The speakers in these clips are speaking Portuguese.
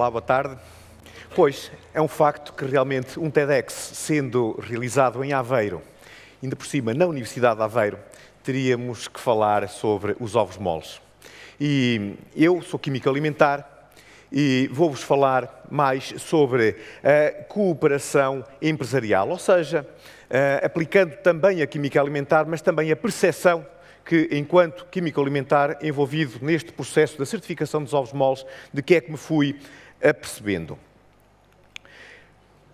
Olá, boa tarde. Pois, é um facto que realmente um TEDx sendo realizado em Aveiro, ainda por cima na Universidade de Aveiro, teríamos que falar sobre os ovos moles. E eu sou químico alimentar e vou-vos falar mais sobre a cooperação empresarial, ou seja, aplicando também a química alimentar, mas também a percepção que, enquanto químico alimentar envolvido neste processo da certificação dos ovos moles, de que é que me fui apercebendo.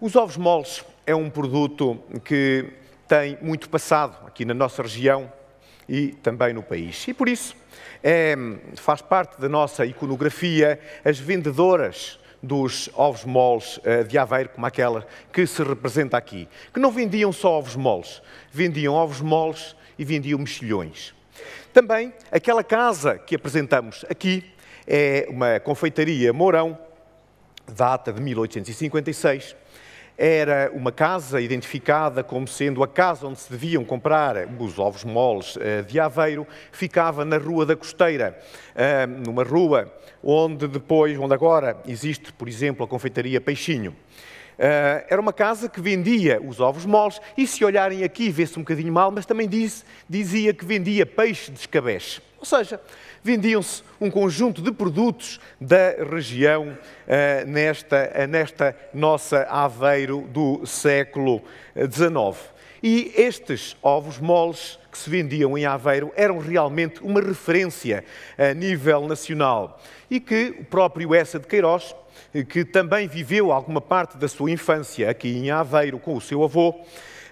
Os ovos moles é um produto que tem muito passado aqui na nossa região e também no país. E por isso é, faz parte da nossa iconografia as vendedoras dos ovos moles eh, de Aveiro, como aquela que se representa aqui, que não vendiam só ovos moles, vendiam ovos moles e vendiam mexilhões. Também aquela casa que apresentamos aqui é uma confeitaria Mourão, data de 1856. Era uma casa identificada como sendo a casa onde se deviam comprar os ovos moles eh, de Aveiro, ficava na Rua da Costeira, eh, numa rua onde depois, onde agora existe, por exemplo, a confeitaria Peixinho. Eh, era uma casa que vendia os ovos moles e se olharem aqui vê-se um bocadinho mal, mas também diz, dizia que vendia peixe de escabeche. Ou seja, vendiam-se um conjunto de produtos da região uh, nesta, uh, nesta nossa Aveiro do século XIX. Eh, e estes ovos moles que se vendiam em Aveiro eram realmente uma referência a nível nacional e que o próprio Essa de Queiroz, que também viveu alguma parte da sua infância aqui em Aveiro com o seu avô,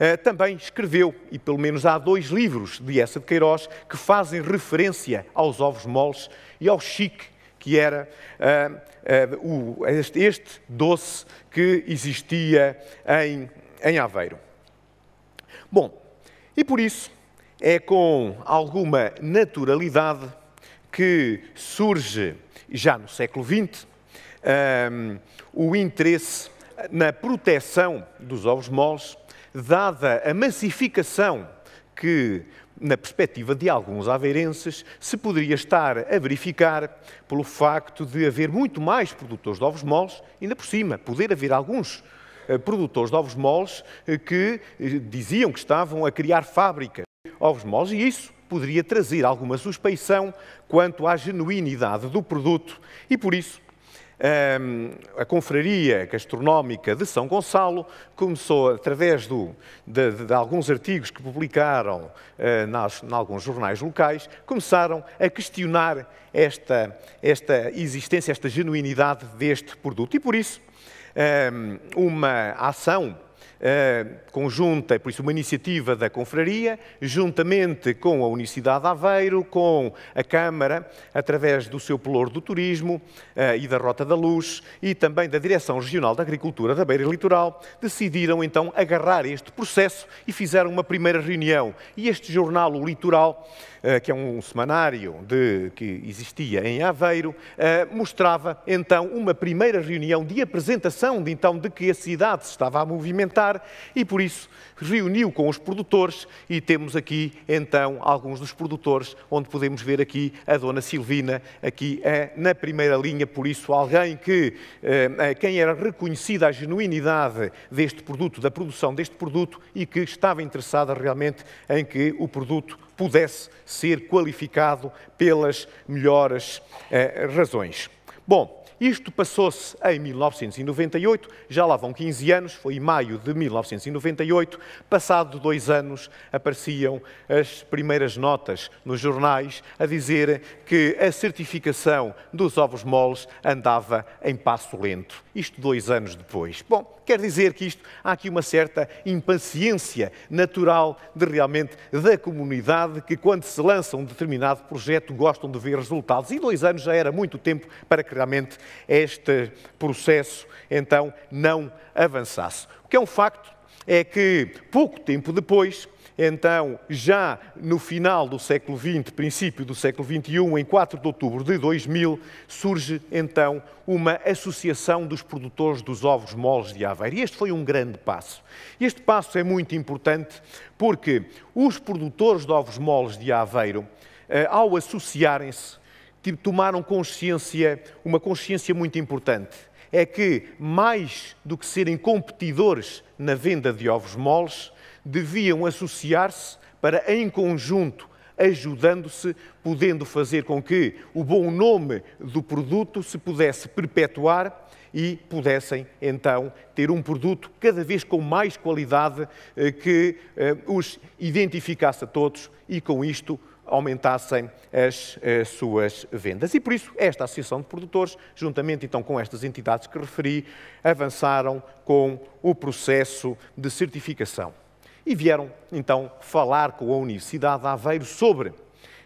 eh, também escreveu, e pelo menos há dois livros de Essa de Queiroz que fazem referência aos ovos moles e ao chique, que era uh, uh, este, este, doce que existia em, em Aveiro. Bom, e por isso é com alguma naturalidade que surge, já no século XX, um, o interesse na proteção dos ovos moles dada a massificação que, na perspectiva de alguns aveirenses, se poderia estar a verificar pelo facto de haver muito mais produtores de ovos moles, ainda por cima, poder haver alguns eh, produtores de ovos moles eh, que eh, diziam que estavam a criar fábricas de ovos moles e isso poderia trazer alguma suspeição quanto à genuinidade do produto e por isso a Confraria Gastronómica de São Gonçalo começou, através do, de, de, alguns artigos que publicaram ah, nas, em alguns jornais locais, começaram a questionar esta, esta existência, esta genuinidade deste produto. E por isso, uma ação eh, conjunta, por isso uma iniciativa da Confraria, juntamente com a Universidade de Aveiro, com a Câmara, através do seu pelour do turismo eh, e da Rota da Luz e também da Direção Regional da Agricultura da Beira Litoral, decidiram então agarrar este processo e fizeram uma primeira reunião. E este jornal, o Litoral, eh, que é um semanário de, que existia em Aveiro, mostrava então uma primeira reunião de apresentação de então de que a cidade se estava a movimentar e por isso reuniu com os produtores e temos aqui então alguns dos produtores, onde podemos ver aqui a dona Silvina, aqui eh, na primeira linha, por isso alguém que, eh, quem era reconhecida a genuinidade deste produto, da produção deste produto e que estava interessada realmente em que o produto pudesse ser qualificado pelas melhores eh, razões. Bom, isto passou-se em 1998, já lá vão 15 anos, foi em maio de 1998. Passado dois anos, apareciam as primeiras notas nos jornais a dizer que a certificação dos ovos moles andava em passo lento. Isto dois anos depois. Bom, Quer dizer que isto há aqui uma certa impaciência natural de realmente da comunidade que, quando se lança um determinado projeto, gostam de ver resultados. E dois anos já era muito tempo para que realmente este processo então não avançasse. O que é um facto é que pouco tempo depois então, já no final do século XX, princípio do século XXI, em 4 de outubro de 2000, surge então uma associação dos produtores dos ovos moles de Aveiro. E este foi um grande passo. Este passo é muito importante porque os produtores de ovos moles de Aveiro, eh, ao associarem-se, tomaram consciência, uma consciência muito importante. É que, mais do que serem competidores na venda de ovos moles, deviam associar-se para, em conjunto, ajudando-se, podendo fazer com que o bom nome do produto se pudesse perpetuar e pudessem então ter um produto cada vez com mais qualidade eh, que eh, os identificasse a todos e com isto aumentassem as, as, eh, suas vendas. E por isso, esta Associação de Produtores, juntamente então com estas entidades que referi, avançaram com o processo de certificação e vieram então falar com a Universidade de Aveiro sobre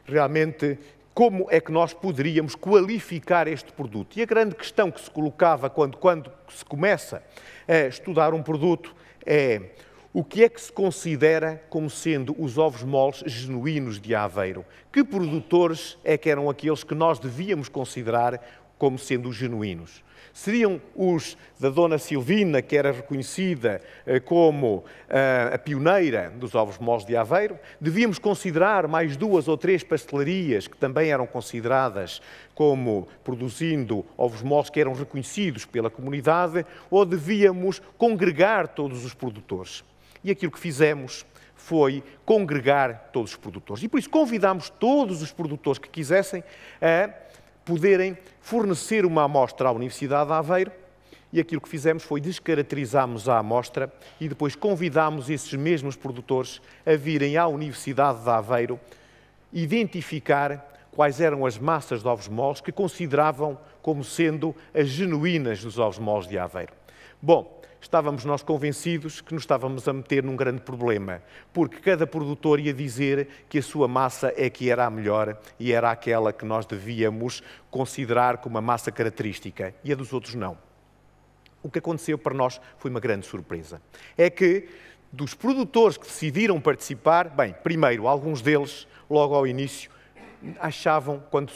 realmente como é que nós poderíamos qualificar este produto. E a grande questão que se colocava quando, quando se começa a estudar um produto é o que é que se considera como sendo os ovos moles genuínos de Aveiro? Que produtores é que eram aqueles que nós devíamos considerar como sendo os genuínos. Seriam os da Dona Silvina, que era reconhecida eh, como eh, a pioneira dos ovos moles de Aveiro. Devíamos considerar mais duas ou três pastelarias que também eram consideradas como produzindo ovos moles que eram reconhecidos pela comunidade, ou devíamos congregar todos os produtores. E aquilo que fizemos foi congregar todos os produtores. E por isso convidámos todos os produtores que quisessem a poderem fornecer uma amostra à Universidade de Aveiro e aquilo que fizemos foi descaracterizámos a amostra e depois convidámos esses mesmos produtores a virem à Universidade de Aveiro identificar quais eram as massas de ovos moles que consideravam como sendo as genuínas dos ovos moles de Aveiro. Bom, estávamos nós convencidos que nos estávamos a meter num grande problema, porque cada produtor ia dizer que a sua massa é que era a melhor e era aquela que nós devíamos considerar como a massa característica e a dos outros não. O que aconteceu para nós foi uma grande surpresa. É que dos produtores que decidiram participar, bem, primeiro, alguns deles, logo ao início, achavam, quando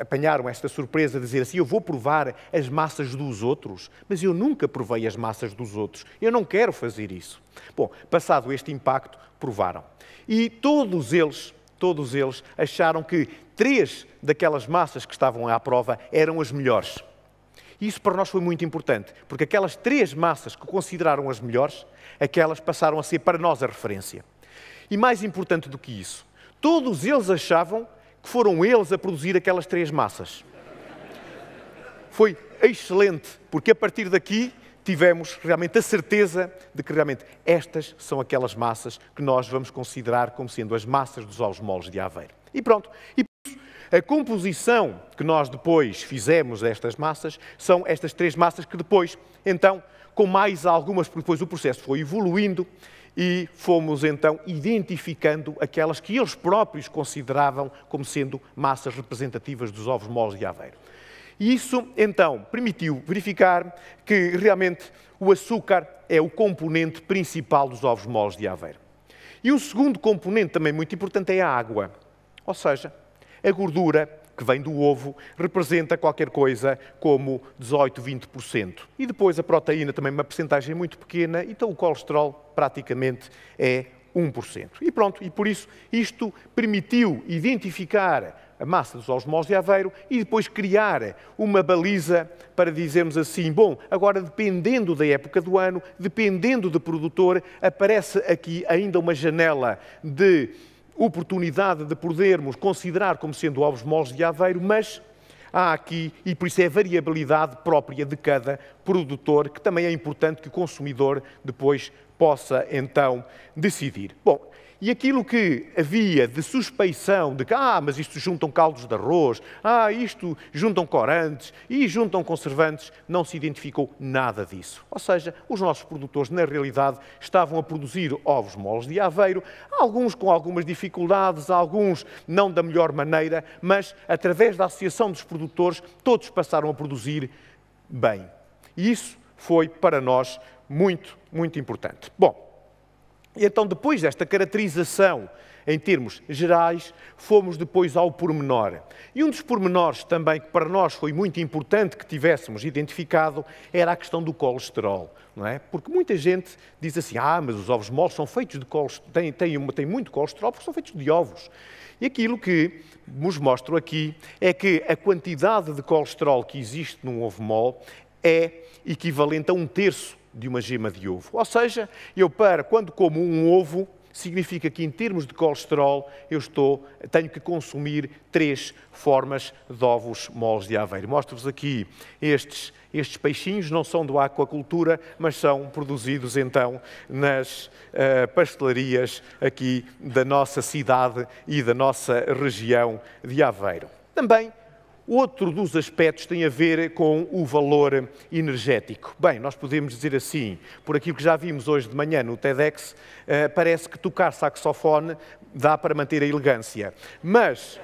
apanharam esta surpresa, de dizer assim: Eu vou provar as massas dos outros, mas eu nunca provei as massas dos outros, eu não quero fazer isso. Bom, passado este impacto, provaram. E todos eles, todos eles acharam que três daquelas massas que estavam à prova eram as melhores. Isso para nós foi muito importante, porque aquelas três massas que consideraram as melhores, aquelas passaram a ser para nós a referência. E mais importante do que isso, todos eles achavam que foram eles a produzir aquelas três massas. Foi excelente, porque a partir daqui tivemos realmente a certeza de que realmente estas são aquelas massas que nós vamos considerar como sendo as massas dos moles de Aveiro. E pronto. E a composição que nós depois fizemos destas massas são estas três massas que depois, então, com mais algumas, porque depois o processo foi evoluindo e fomos então identificando aquelas que eles próprios consideravam como sendo massas representativas dos ovos moles de Aveiro. E isso então permitiu verificar que realmente o açúcar é o componente principal dos ovos moles de Aveiro. E um segundo componente também muito importante é a água, ou seja, a gordura que vem do ovo, representa qualquer coisa como 18, 20%. E depois a proteína também uma percentagem muito pequena, então o colesterol praticamente é 1%. E pronto, e por isso isto permitiu identificar a massa dos osmós de Aveiro e depois criar uma baliza para dizermos assim, bom, agora dependendo da época do ano, dependendo do produtor, aparece aqui ainda uma janela de oportunidade de podermos considerar como sendo ovos moles de Aveiro, mas há aqui, e por isso é a variabilidade própria de cada produtor, que também é importante que o consumidor depois possa então decidir. Bom, e aquilo que havia de suspeição de que, ah, mas isto juntam caldos de arroz, ah, isto juntam corantes e juntam conservantes, não se identificou nada disso. Ou seja, os nossos produtores, na realidade, estavam a produzir ovos moles de aveiro, alguns com algumas dificuldades, alguns não da melhor maneira, mas através da associação dos produtores, todos passaram a produzir bem. E isso foi para nós muito, muito importante. Bom, e então depois desta caracterização em termos gerais, fomos depois ao pormenor. E um dos pormenores também que para nós foi muito importante que tivéssemos identificado era a questão do colesterol, não é? Porque muita gente diz assim, ah, mas os ovos moles são feitos de colesterol, têm, têm, têm muito colesterol porque são feitos de ovos. E aquilo que vos mostro aqui é que a quantidade de colesterol que existe num ovo mole é equivalente a um terço de uma gema de ovo. Ou seja, eu para quando como um ovo, significa que em termos de colesterol eu estou, tenho que consumir três formas de ovos moles de aveiro. Mostro-vos aqui estes, estes peixinhos, não são do aquacultura, mas são produzidos então nas uh, pastelarias aqui da nossa cidade e da nossa região de Aveiro. Também Outro dos aspectos tem a ver com o valor energético. Bem, nós podemos dizer assim, por aquilo que já vimos hoje de manhã no TEDx, eh, parece que tocar saxofone dá para manter a elegância. Mas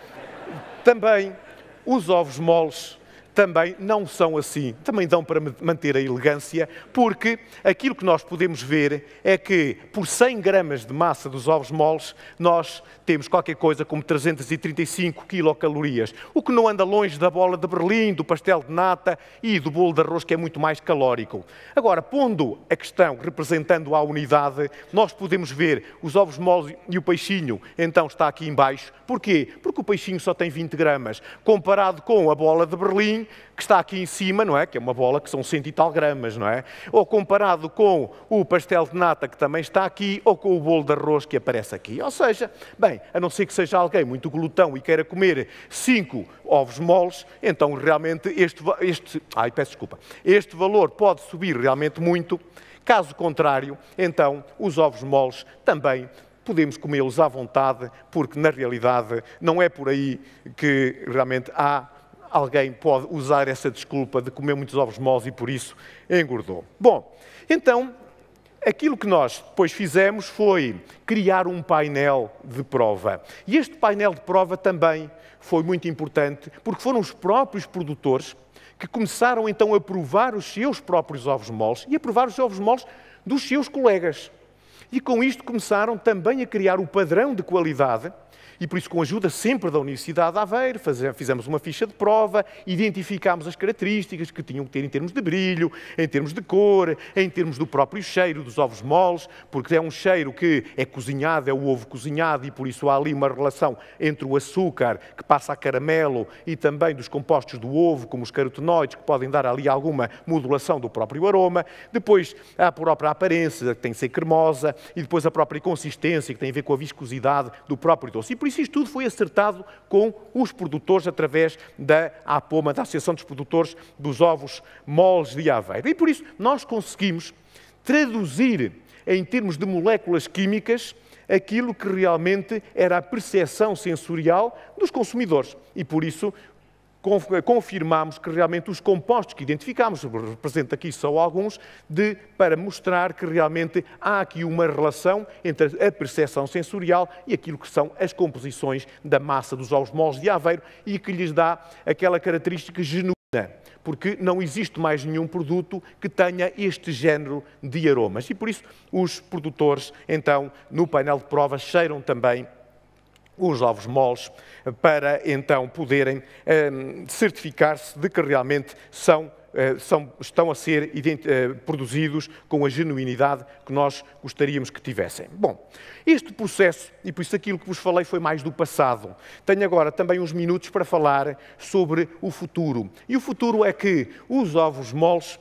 também os ovos moles também não são assim, também dão para manter a elegância, porque aquilo que nós podemos ver é que por 100 gramas de massa dos ovos moles nós temos qualquer coisa como 335 quilocalorias, o que não anda longe da bola de Berlim, do pastel de nata e do bolo de arroz que é muito mais calórico. Agora, pondo a questão representando a unidade, nós podemos ver os ovos moles e o peixinho, então está aqui embaixo. Porquê? Porque o peixinho só tem 20 gramas, comparado com a bola de Berlim, que está aqui em cima, não é? Que é uma bola que são cento e tal gramas, não é? Ou comparado com o pastel de nata que também está aqui, ou com o bolo de arroz que aparece aqui. Ou seja, bem, a não ser que seja alguém muito glutão e queira comer cinco ovos moles, então realmente este, este, ai, peço desculpa, este valor pode subir realmente muito. Caso contrário, então os ovos moles também podemos comê-los à vontade, porque na realidade não é por aí que realmente há alguém pode usar essa desculpa de comer muitos ovos moles e por isso engordou. Bom, então, aquilo que nós depois fizemos foi criar um painel de prova. E este painel de prova também foi muito importante, porque foram os próprios produtores que começaram então a provar os seus próprios ovos moles e a provar os ovos moles dos seus colegas. E com isto começaram também a criar o padrão de qualidade e por isso, com a ajuda sempre da Universidade de Aveiro, fizemos uma ficha de prova, identificámos as características que tinham que ter em termos de brilho, em termos de cor, em termos do próprio cheiro dos ovos moles, porque é um cheiro que é cozinhado, é o ovo cozinhado, e por isso há ali uma relação entre o açúcar que passa a caramelo e também dos compostos do ovo, como os carotenoides, que podem dar ali alguma modulação do próprio aroma. Depois, a própria aparência, que tem que ser cremosa, e depois a própria consistência, que tem a ver com a viscosidade do próprio doce. E, por isso, isto tudo foi acertado com os produtores através da APOMA, da Associação dos Produtores dos Ovos Moles de Aveiro. E por isso, nós conseguimos traduzir em termos de moléculas químicas aquilo que realmente era a percepção sensorial dos consumidores. E por isso eh, confirmamos que realmente os compostos que identificámos represento aqui só alguns, de, para mostrar que realmente há aqui uma relação entre a percepção sensorial e aquilo que são as composições da massa dos ovos moles de Aveiro e que lhes dá aquela característica genuína, porque não existe mais nenhum produto que tenha este género de aromas. E por isso os produtores, então, no painel de provas, cheiram também os ovos moles para então poderem eh, certificar-se de que realmente são eh, são, estão a ser eh, produzidos com a genuinidade que nós gostaríamos que tivessem. Bom, este processo, e por isso aquilo que vos falei foi mais do passado, tenho agora também uns minutos para falar sobre o futuro. E o futuro é que os ovos moles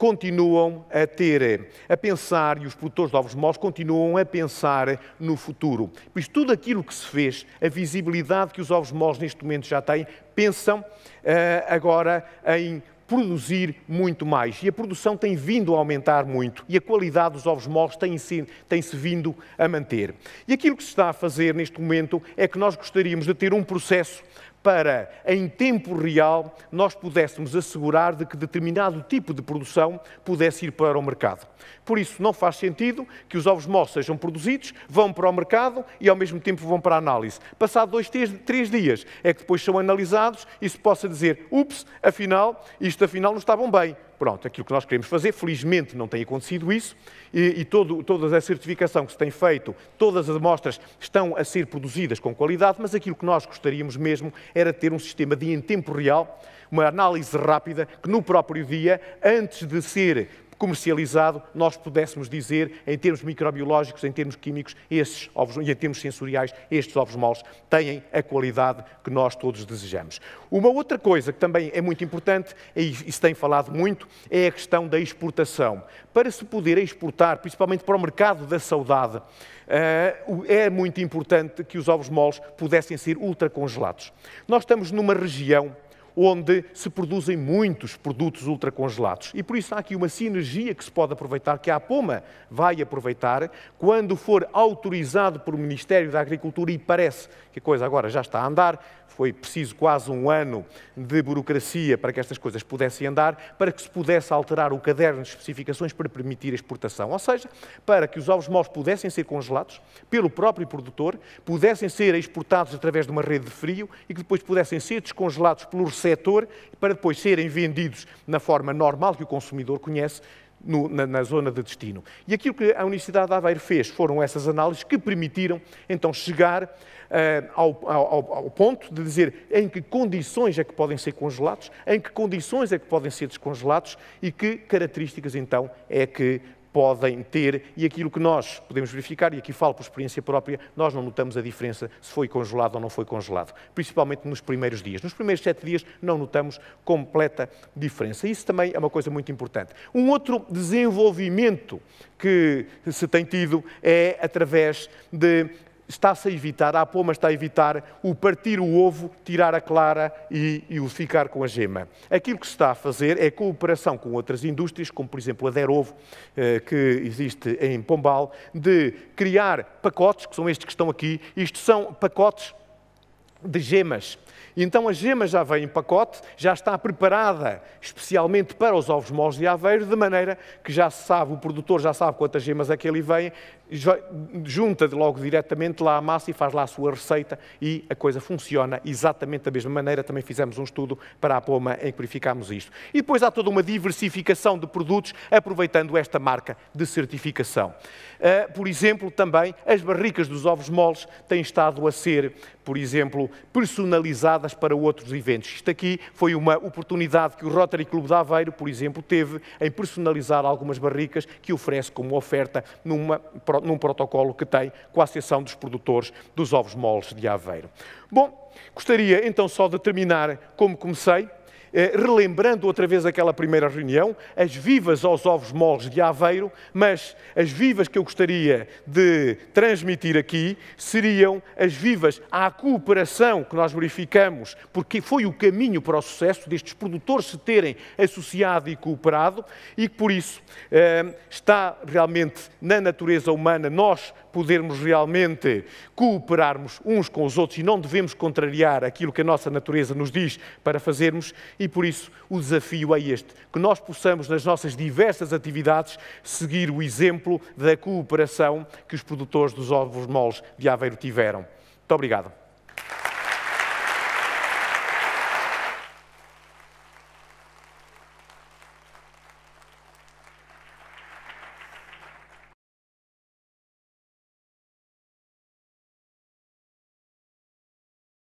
continuam a ter, a pensar, e os produtores de ovos moles continuam a pensar no futuro. Pois tudo aquilo que se fez, a visibilidade que os ovos moles neste momento já têm, pensam eh, agora em produzir muito mais. E a produção tem vindo a aumentar muito e a qualidade dos ovos moles tem-se tem vindo a manter. E aquilo que se está a fazer neste momento é que nós gostaríamos de ter um processo para, em tempo real, nós pudéssemos assegurar de que determinado tipo de produção pudesse ir para o mercado. Por isso, não faz sentido que os ovos moles sejam produzidos, vão para o mercado e, ao mesmo tempo, vão para a análise. Passado dois, três, três dias é que depois são analisados e se possa dizer, ups, afinal, isto afinal não estava bem, Pronto, aquilo que nós queremos fazer, felizmente não tem acontecido isso, e, e todo, toda a certificação que se tem feito, todas as amostras estão a ser produzidas com qualidade, mas aquilo que nós gostaríamos mesmo era ter um sistema de em tempo real, uma análise rápida, que no próprio dia, antes de ser comercializado, nós pudéssemos dizer, em termos microbiológicos, em termos químicos esses, ovos, e em termos sensoriais, estes ovos moles têm a qualidade que nós todos desejamos. Uma outra coisa que também é muito importante, e se tem falado muito, é a questão da exportação. Para se poder exportar, principalmente para o mercado da saudade, eh, é muito importante que os ovos moles pudessem ser ultracongelados. Nós estamos numa região onde se produzem muitos produtos ultracongelados. E por isso há aqui uma sinergia que se pode aproveitar, que a Poma vai aproveitar, quando for autorizado por Ministério da Agricultura, e parece que a coisa agora já está a andar, foi preciso quase um ano de burocracia para que estas coisas pudessem andar, para que se pudesse alterar o caderno de especificações para permitir a exportação. Ou seja, para que os ovos maus pudessem ser congelados pelo próprio produtor, pudessem ser exportados através de uma rede de frio e que depois pudessem ser descongelados pelo receptor setor, para depois serem vendidos na forma normal que o consumidor conhece, no, na, na, zona de destino. E aquilo que a Universidade de Aveiro fez foram essas análises que permitiram então chegar uh, ao, ao, ao, ponto de dizer em que condições é que podem ser congelados, em que condições é que podem ser descongelados e que características então é que podem ter e aquilo que nós podemos verificar, e aqui falo por experiência própria, nós não notamos a diferença se foi congelado ou não foi congelado, principalmente nos primeiros dias. Nos primeiros sete dias não notamos completa diferença. Isso também é uma coisa muito importante. Um outro desenvolvimento que se tem tido é através de está-se a evitar, a poma está a evitar o partir o ovo, tirar a clara e, e, o ficar com a gema. Aquilo que se está a fazer é cooperação com outras indústrias, como por exemplo a Derovo, eh, que existe em Pombal, de criar pacotes, que são estes que estão aqui, isto são pacotes de gemas. Então a gema já vem em pacote, já está preparada especialmente para os ovos moles de Aveiro, de maneira que já se sabe, o produtor já sabe quantas gemas é que ele vem, junta logo diretamente lá a massa e faz lá a sua receita e a coisa funciona exatamente da mesma maneira. Também fizemos um estudo para a Poma em que verificámos isto. E depois há toda uma diversificação de produtos aproveitando esta marca de certificação. Ah, por exemplo, também as barricas dos ovos moles têm estado a ser, por exemplo, personalizadas para outros eventos. Isto aqui foi uma oportunidade que o Rotary Clube de Aveiro, por exemplo, teve em personalizar algumas barricas que oferece como oferta numa, num protocolo que tem com a Associação dos Produtores dos Ovos Moles de Aveiro. Bom, gostaria então só de terminar como comecei, eh, relembrando outra vez aquela primeira reunião, as vivas aos ovos moles de Aveiro, mas as vivas que eu gostaria de transmitir aqui seriam as vivas à cooperação que nós verificamos, porque foi o caminho para o sucesso destes produtores se terem associado e cooperado, e que por isso eh, está realmente na natureza humana nós podermos realmente cooperarmos uns com os outros e não devemos contrariar aquilo que a nossa natureza nos diz para fazermos, e por isso o desafio é este: que nós possamos, nas nossas diversas atividades, seguir o exemplo da cooperação que os produtores dos ovos moles de Aveiro tiveram. Muito obrigado.